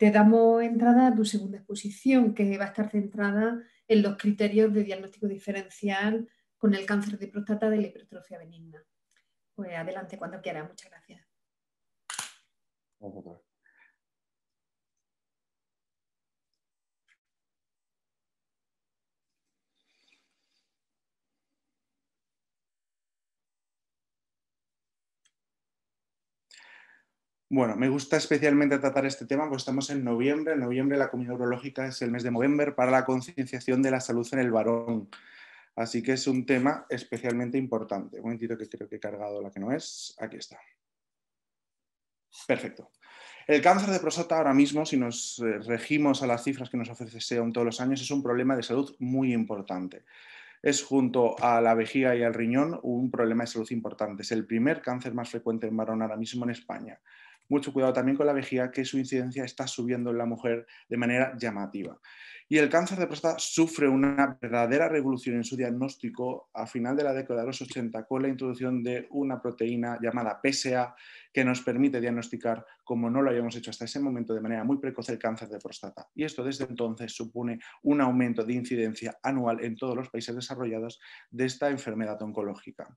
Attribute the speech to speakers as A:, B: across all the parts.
A: te damos entrada a tu segunda exposición, que va a estar centrada en los criterios de diagnóstico diferencial con el cáncer de próstata de la hipertrofia benigna. Pues adelante cuando quieras. Muchas gracias. Bueno, me gusta especialmente tratar este tema porque estamos en noviembre. En noviembre la Comisión Urológica es el mes de noviembre para la concienciación de la salud en el varón. Así que es un tema especialmente importante. Un momentito que creo que he cargado la que no es. Aquí está. Perfecto. El cáncer de próstata ahora mismo, si nos eh, regimos a las cifras que nos ofrece en todos los años, es un problema de salud muy importante. Es junto a la vejiga y al riñón un problema de salud importante. Es el primer cáncer más frecuente en varón ahora mismo en España mucho cuidado también con la vejiga, que su incidencia está subiendo en la mujer de manera llamativa. Y el cáncer de próstata sufre una verdadera revolución en su diagnóstico a final de la década de los 80 con la introducción de una proteína llamada PSA que nos permite diagnosticar, como no lo habíamos hecho hasta ese momento, de manera muy precoz el cáncer de próstata. Y esto desde entonces supone un aumento de incidencia anual en todos los países desarrollados de esta enfermedad oncológica.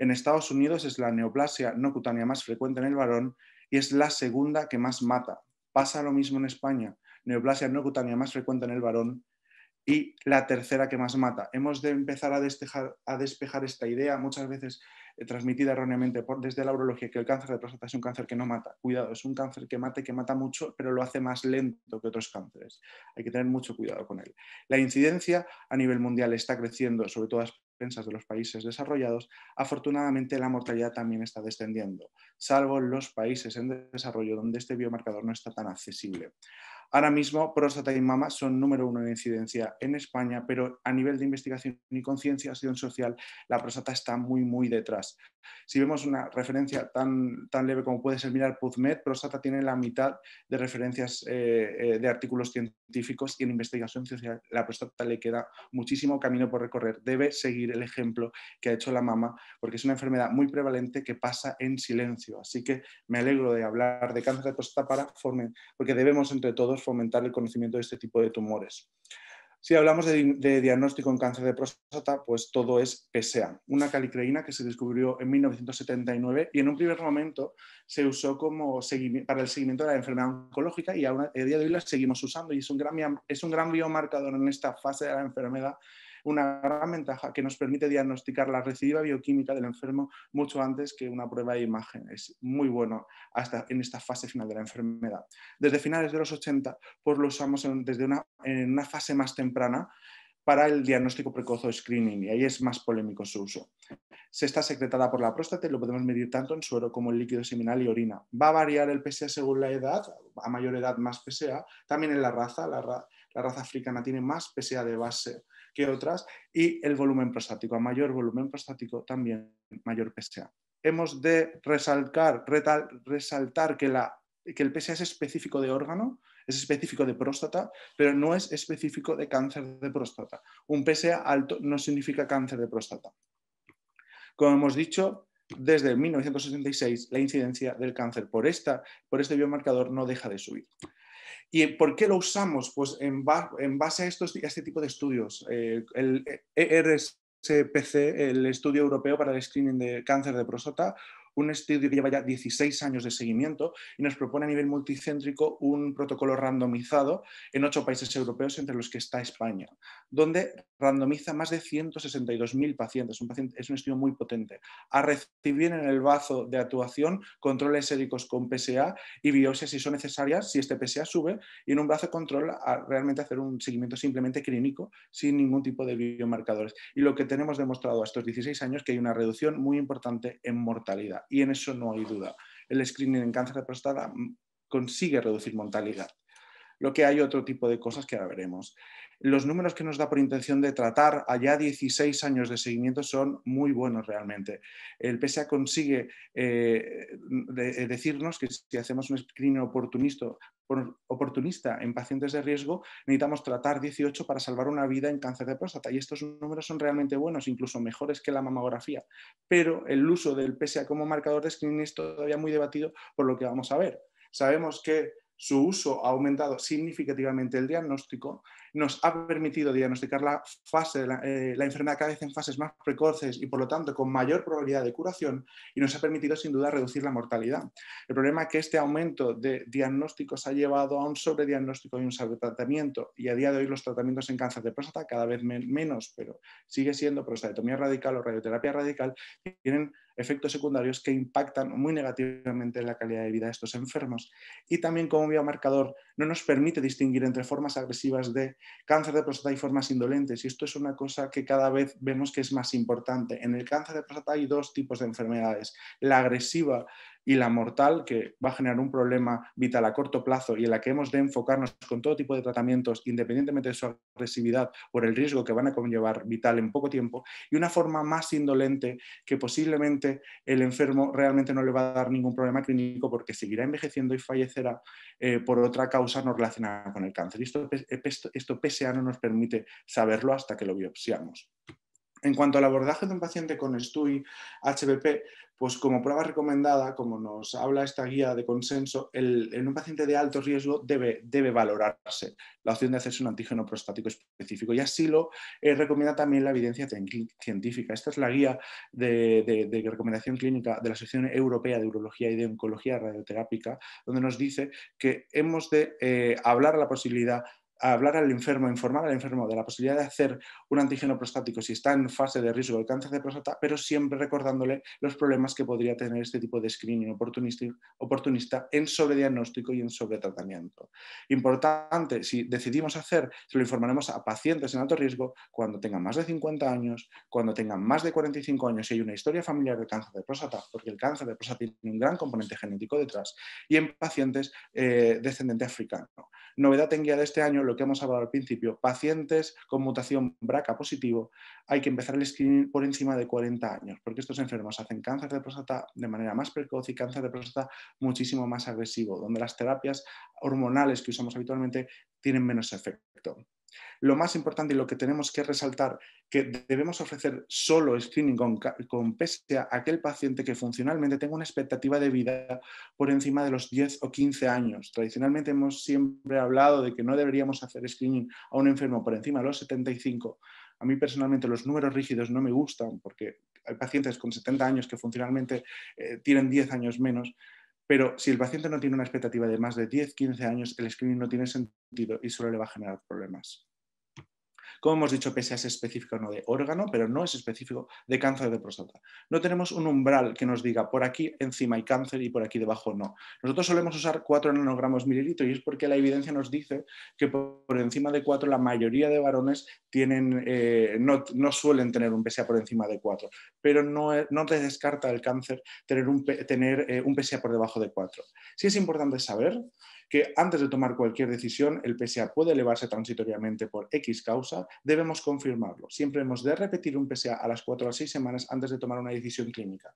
A: En Estados Unidos es la neoplasia no cutánea más frecuente en el varón y es la segunda que más mata. Pasa lo mismo en España, neoplasia no cutánea más frecuente en el varón y la tercera que más mata. Hemos de empezar a, despejar esta idea, muchas veces eh, transmitida erróneamente por, desde la urología, que el cáncer de próstata es un cáncer que no mata. Cuidado, es un cáncer que mata y que mata mucho, pero lo hace más lento que otros cánceres. Hay que tener mucho cuidado con él. La incidencia a nivel mundial está creciendo, sobre todo de los países desarrollados, afortunadamente la mortalidad también está descendiendo, salvo en los países en desarrollo donde este biomarcador no está tan accesible. Ahora mismo, próstata y mama son número uno en incidencia en España, pero a nivel de investigación y concienciación social, la próstata está muy, muy detrás. Si vemos una referencia tan, tan leve como puede ser mirar PubMed, próstata tiene la mitad de referencias eh, eh, de artículos científicos y en investigación social la próstata le queda muchísimo camino por recorrer. Debe seguir el ejemplo que ha hecho la mama, porque es una enfermedad muy prevalente que pasa en silencio. Así que me alegro de hablar de cáncer de próstata para formen porque debemos entre todos fomentar el conocimiento de este tipo de tumores. Si hablamos de, diagnóstico en cáncer de próstata, pues todo es PSA, una calicreína que se descubrió en 1979 y en un primer momento se usó como para el seguimiento de la enfermedad oncológica y a, día de hoy la seguimos usando y es un, gran, es un gran biomarcador en esta fase de la enfermedad una gran ventaja que nos permite diagnosticar la recidiva bioquímica del enfermo mucho antes que una prueba de imagen. Es muy bueno hasta en esta fase final de la enfermedad. Desde finales de los 80, pues lo usamos en, desde una, en una fase más temprana para el diagnóstico precoz o screening, y ahí es más polémico su uso. Se está secretada por la próstata y lo podemos medir tanto en suero como en líquido seminal y orina. Va a variar el PSA según la edad, a mayor edad más PSA, también en la raza, la, la raza africana tiene más PSA de base que otras y el volumen prostático. A mayor volumen prostático también mayor PSA. Hemos de resaltar, resaltar que, el PSA es específico de órgano, es específico de próstata, pero no es específico de cáncer de próstata. Un PSA alto no significa cáncer de próstata. Como hemos dicho, desde 1966 la incidencia del cáncer por, esta, por este biomarcador no deja de subir. ¿Y por qué lo usamos? Pues en, base a, estos, a, este tipo de estudios. Eh, el ERCPC, e el Estudio Europeo para el Screening de Cáncer de Próstata, un estudio que lleva ya 16 años de seguimiento y nos propone a nivel multicéntrico un protocolo randomizado en ocho países europeos, entre los que está España, donde randomiza más de 162.000 pacientes. es un estudio muy potente. A recibir en el brazo de actuación controles séricos con PSA y biopsias si son necesarias, si este PSA sube, y en un brazo control a realmente hacer un seguimiento simplemente clínico sin ningún tipo de biomarcadores. Y lo que tenemos demostrado a estos 16 años que hay una reducción muy importante en mortalidad y en eso no hay duda. El screening en cáncer de próstata mm, consigue reducir mortalidad. Lo que hay otro tipo de cosas que ahora veremos los números que nos da por intención de tratar, allá 16 años de seguimiento, son muy buenos realmente. El PSA consigue eh, eh, decirnos que si hacemos un screening oportunista, oportunista en pacientes de riesgo, necesitamos tratar 18 para salvar una vida en cáncer de próstata. Y estos números son realmente buenos, incluso mejores que la mamografía. Pero el uso del PSA como marcador de screening es todavía muy debatido por lo que vamos a ver. Sabemos que su uso ha aumentado significativamente el diagnóstico, nos ha permitido diagnosticar la, fase, eh, la, enfermedad cada vez en fases más precoces y por lo tanto con mayor probabilidad de curación y nos ha permitido sin duda reducir la mortalidad. El problema es que este aumento de diagnósticos ha llevado a un sobrediagnóstico y un sobretratamiento y a día de hoy los tratamientos en cáncer de próstata cada vez menos, pero sigue siendo prostatectomía radical o radioterapia radical, tienen efectos secundarios que impactan muy negativamente en la calidad de vida de estos enfermos. Y también como biomarcador no nos permite distinguir entre formas agresivas de cáncer de próstata y formas indolentes. Y esto es una cosa que cada vez vemos que es más importante. En el cáncer de próstata hay dos tipos de enfermedades. La agresiva y la mortal, que va a generar un problema vital a corto plazo y en la que hemos de enfocarnos con todo tipo de tratamientos, independientemente de su agresividad por el riesgo que van a conllevar vital en poco tiempo, y una forma más indolente que posiblemente el enfermo realmente no le va a dar ningún problema clínico porque seguirá envejeciendo y fallecerá eh, por otra causa no relacionada con el cáncer. esto, esto, esto PSA no nos permite saberlo hasta que lo biopsiamos. En cuanto al abordaje de un paciente con STUI HBP, pues como prueba recomendada, como nos habla esta guía de consenso, en un paciente de alto riesgo debe, valorarse la opción de hacerse un antígeno prostático específico y así lo eh, recomienda también la evidencia científica. Esta es la guía de, recomendación clínica de la Asociación Europea de Urología y de Oncología Radioterápica, donde nos dice que hemos de eh, hablar a la posibilidad hablar al enfermo, informar al enfermo de la posibilidad de hacer un antígeno prostático si está en fase de riesgo de cáncer de próstata, pero siempre recordándole los problemas que podría tener este tipo de screening oportunista, oportunista en sobrediagnóstico y en sobretratamiento. Importante, si decidimos hacer, se lo informaremos a pacientes en alto riesgo cuando tengan más de 50 años, cuando tengan más de 45 años y hay una historia familiar de cáncer de próstata, porque el cáncer de próstata tiene un gran componente genético detrás, y en pacientes eh, descendente africano. Novedad en guía de este año, lo que hemos hablado al principio, pacientes con mutación BRCA positivo, hay que empezar el screening por encima de 40 años, porque estos enfermos hacen cáncer de próstata de manera más precoz y cáncer de próstata muchísimo más agresivo, donde las terapias hormonales que usamos habitualmente tienen menos efecto lo más importante y lo que tenemos que resaltar, que debemos ofrecer solo screening con, PSA a aquel paciente que funcionalmente tenga una expectativa de vida por encima de los 10 o 15 años. Tradicionalmente hemos siempre hablado de que no deberíamos hacer screening a un enfermo por encima de los 75. A mí personalmente los números rígidos no me gustan porque hay pacientes con 70 años que funcionalmente eh, tienen 10 años menos. Pero si el paciente no tiene una expectativa de más de 10-15 años, el screening no tiene sentido y solo le va a generar problemas. Como hemos dicho, PSA es específico no de órgano, pero no es específico de cáncer de próstata. No tenemos un umbral que nos diga por aquí encima hay cáncer y por aquí debajo no. Nosotros solemos usar 4 nanogramos mililitro y es porque la evidencia nos dice que por encima de 4 la mayoría de varones tienen, eh, no, suelen tener un PSA por encima de 4, pero no, te descarta el cáncer tener un, tener, eh, un PSA por debajo de 4. Sí es importante saber que antes de tomar cualquier decisión, el PSA puede elevarse transitoriamente por X causa, debemos confirmarlo. Siempre hemos de repetir un PSA a las 4 o 6 semanas antes de tomar una decisión clínica.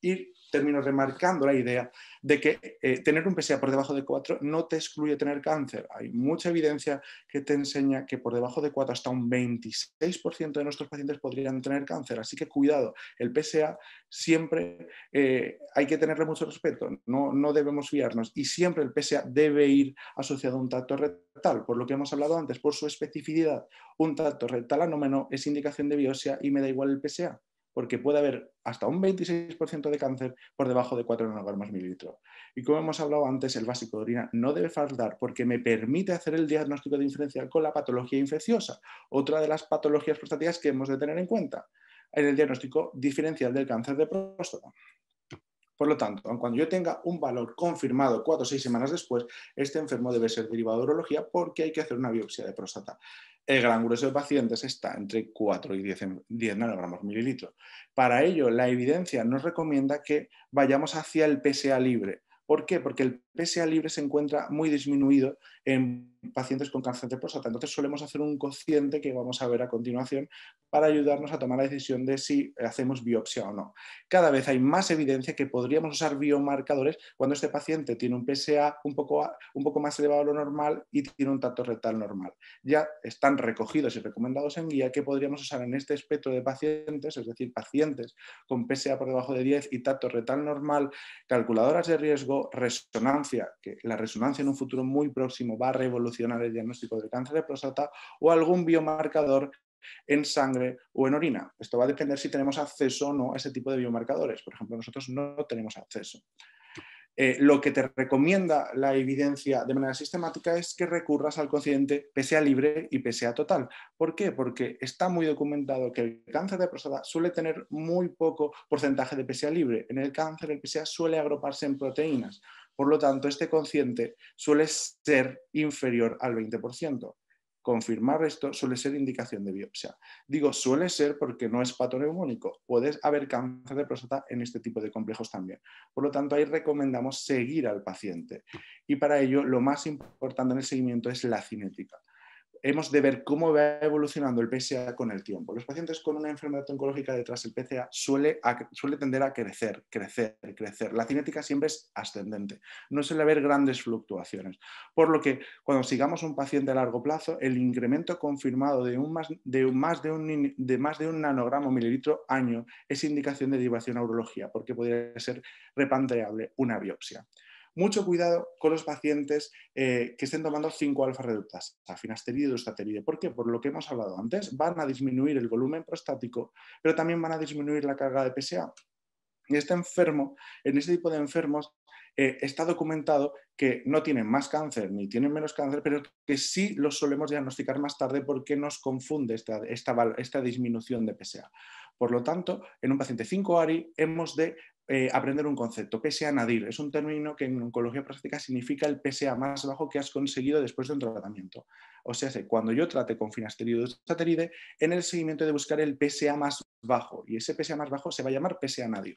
A: Y termino remarcando la idea de que eh, tener un PSA por debajo de 4 no te excluye tener cáncer. Hay mucha evidencia que te enseña que por debajo de 4 hasta un 26% de nuestros pacientes podrían tener cáncer. Así que cuidado, el PSA siempre eh, hay que tenerle mucho respeto, no, no debemos fiarnos y siempre el PSA debe ir asociado a un tacto rectal, por lo que hemos hablado antes, por su especificidad. Un tacto rectal anómeno es indicación de biopsia y me da igual el PSA porque puede haber hasta un 26% de cáncer por debajo de 4 nanogramos mililitro. Y como hemos hablado antes, el básico de orina no debe faltar porque me permite hacer el diagnóstico diferencial con la patología infecciosa, otra de las patologías prostáticas que hemos de tener en cuenta en el diagnóstico diferencial del cáncer de próstata. Por lo tanto, cuando yo tenga un valor confirmado cuatro o seis semanas después, este enfermo debe ser derivado de urología porque hay que hacer una biopsia de próstata. El gran grueso de pacientes está entre 4 y 10, 10 nanogramos mililitros. Para ello, la evidencia nos recomienda que vayamos hacia el PSA libre. ¿Por qué? Porque el PSA libre se encuentra muy disminuido en pacientes con cáncer de próstata. Entonces solemos hacer un cociente que vamos a ver a continuación para ayudarnos a tomar la decisión de si eh, hacemos biopsia o no. Cada vez hay más evidencia que podríamos usar biomarcadores cuando este paciente tiene un PSA un poco, un poco más elevado a lo normal y tiene un tacto rectal normal. Ya están recogidos y recomendados en guía que podríamos usar en este espectro de pacientes, es decir, pacientes con PSA por debajo de 10 y tacto rectal normal, calculadoras de riesgo, resonancia que la resonancia en un futuro muy próximo va a revolucionar el diagnóstico del cáncer de próstata, o algún biomarcador en sangre o en orina. Esto va a depender si tenemos acceso o no a ese tipo de biomarcadores. Por ejemplo, nosotros no tenemos acceso. Eh, lo que te recomienda la evidencia de manera sistemática es que recurras al cociente PSA libre y PSA total. ¿Por qué? Porque está muy documentado que el cáncer de próstata suele tener muy poco porcentaje de PSA libre. En el cáncer el PSA suele agruparse en proteínas. Por lo tanto, este consciente suele ser inferior al 20%. Confirmar esto suele ser indicación de biopsia. Digo suele ser porque no es patoneumónico. Puede haber cáncer de próstata en este tipo de complejos también. Por lo tanto, ahí recomendamos seguir al paciente. Y para ello, lo más importante en el seguimiento es la cinética hemos de ver cómo va evolucionando el PSA con el tiempo. Los pacientes con una enfermedad oncológica detrás del PSA suele, tender a crecer, crecer, crecer. La cinética siempre es ascendente, no suele haber grandes fluctuaciones. Por lo que cuando sigamos un paciente a largo plazo, el incremento confirmado de, más, de, un, nanogramo mililitro año es indicación de derivación a urología, porque podría ser repanteable una biopsia mucho cuidado con los pacientes eh, que estén tomando 5 alfa reductas, finasteride y dostateride. ¿Por qué? Por lo que hemos hablado antes, van a disminuir el volumen prostático, pero también van a disminuir la carga de PSA. Y este enfermo, en este tipo de enfermos, eh, está documentado que no tienen más cáncer ni tienen menos cáncer, pero que sí los solemos diagnosticar más tarde porque nos confunde esta, esta disminución de PSA. Por lo tanto, en un paciente 5-ARI hemos de eh, aprender un concepto, PSA nadir. Es un término que en oncología práctica significa el PSA más bajo que has conseguido después de un tratamiento. O sea, cuando yo trate con finasteride o en el seguimiento he de buscar el PSA más bajo y ese PSA más bajo se va a llamar PSA nadir.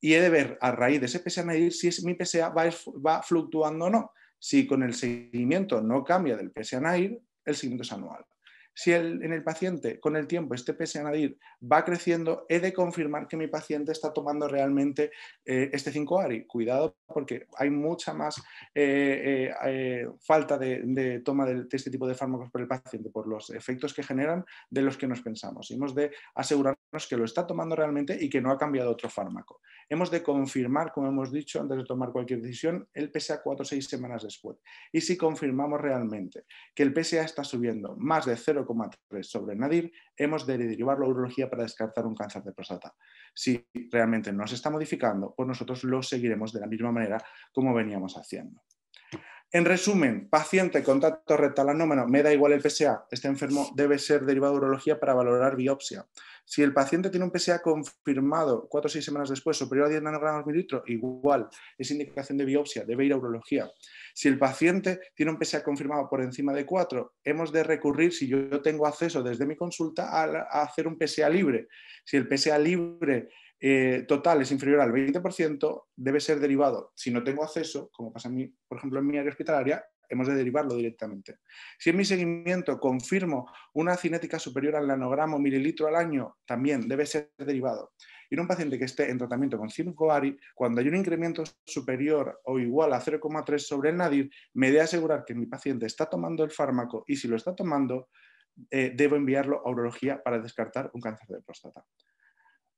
A: Y he de ver a raíz de ese PSA nadir si mi PSA va, va fluctuando o no. Si con el seguimiento no cambia del PSA nadir, el seguimiento es anual. Si en el paciente con el tiempo este PSA-NADIR va creciendo, he de confirmar que mi paciente está tomando realmente eh, este 5-ARI. Cuidado porque hay mucha más eh, eh, falta de, toma de, este tipo de fármacos por el paciente por los efectos que generan de los que nos pensamos. Hemos de asegurarnos que lo está tomando realmente y que no ha cambiado otro fármaco. Hemos de confirmar, como hemos dicho, antes de tomar cualquier decisión, el PSA 4 o 6 semanas después. Y si confirmamos realmente que el PSA está subiendo más de 0, 0,3 sobre nadir, hemos de derivar la urología para descartar un cáncer de próstata. Si realmente no se está modificando, pues nosotros lo seguiremos de la misma manera como veníamos haciendo. En resumen, paciente con tacto rectal anómeno, me da igual el PSA, este enfermo debe ser derivado a urología para valorar biopsia. Si el paciente tiene un PSA confirmado 4 o 6 semanas después, superior a 10 nanogramos mililitro, igual, es indicación de biopsia, debe ir a urología. Si el paciente tiene un PSA confirmado por encima de 4, hemos de recurrir, si yo tengo acceso desde mi consulta, a, hacer un PSA libre. Si el PSA libre eh, total es inferior al 20%, debe ser derivado. Si no tengo acceso, como pasa, por ejemplo, en mi área hospitalaria, hemos de derivarlo directamente. Si en mi seguimiento confirmo una cinética superior al nanogramo mililitro al año, también debe ser derivado. Y en un paciente que esté en tratamiento con 5 ARI, cuando hay un incremento superior o igual a 0,3 sobre el nadir, me de asegurar que mi paciente está tomando el fármaco y si lo está tomando, eh, debo enviarlo a urología para descartar un cáncer de próstata.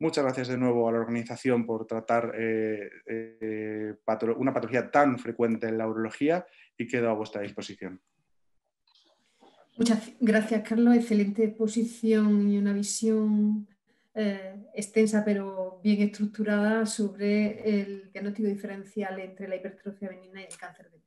A: Muchas gracias de nuevo a la organización por tratar eh, eh, una patología tan frecuente en la urología y quedo a vuestra disposición. Muchas gracias, Carlos. Excelente exposición y una visión eh, extensa pero bien estructurada sobre el diagnóstico diferencial entre la hipertrofia benigna y el cáncer de